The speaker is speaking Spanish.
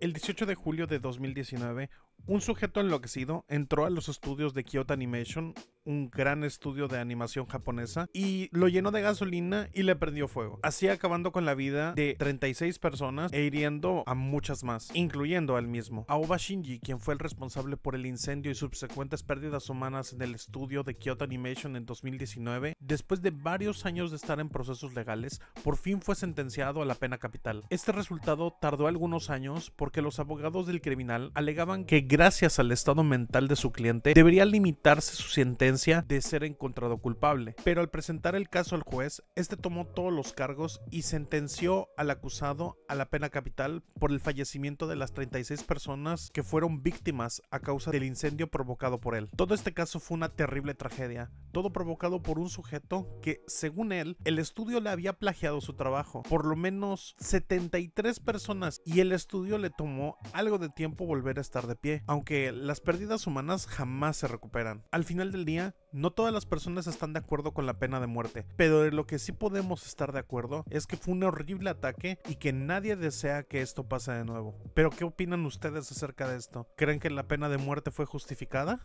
El 18 de julio de 2019 un sujeto enloquecido entró a los estudios de Kyoto Animation, un gran estudio de animación japonesa, y lo llenó de gasolina y le prendió fuego, así acabando con la vida de 36 personas e hiriendo a muchas más, incluyendo al mismo. Aoba Shinji, quien fue el responsable por el incendio y subsecuentes pérdidas humanas en el estudio de Kyoto Animation en 2019, después de varios años de estar en procesos legales, por fin fue sentenciado a la pena capital. Este resultado tardó algunos años porque los abogados del criminal alegaban que gracias al estado mental de su cliente, debería limitarse su sentencia de ser encontrado culpable. Pero al presentar el caso al juez, este tomó todos los cargos y sentenció al acusado a la pena capital por el fallecimiento de las 36 personas que fueron víctimas a causa del incendio provocado por él. Todo este caso fue una terrible tragedia, todo provocado por un sujeto que, según él, el estudio le había plagiado su trabajo. Por lo menos 73 personas y el estudio le tomó algo de tiempo volver a estar de pie aunque las pérdidas humanas jamás se recuperan. Al final del día, no todas las personas están de acuerdo con la pena de muerte, pero de lo que sí podemos estar de acuerdo es que fue un horrible ataque y que nadie desea que esto pase de nuevo. Pero ¿qué opinan ustedes acerca de esto? ¿Creen que la pena de muerte fue justificada?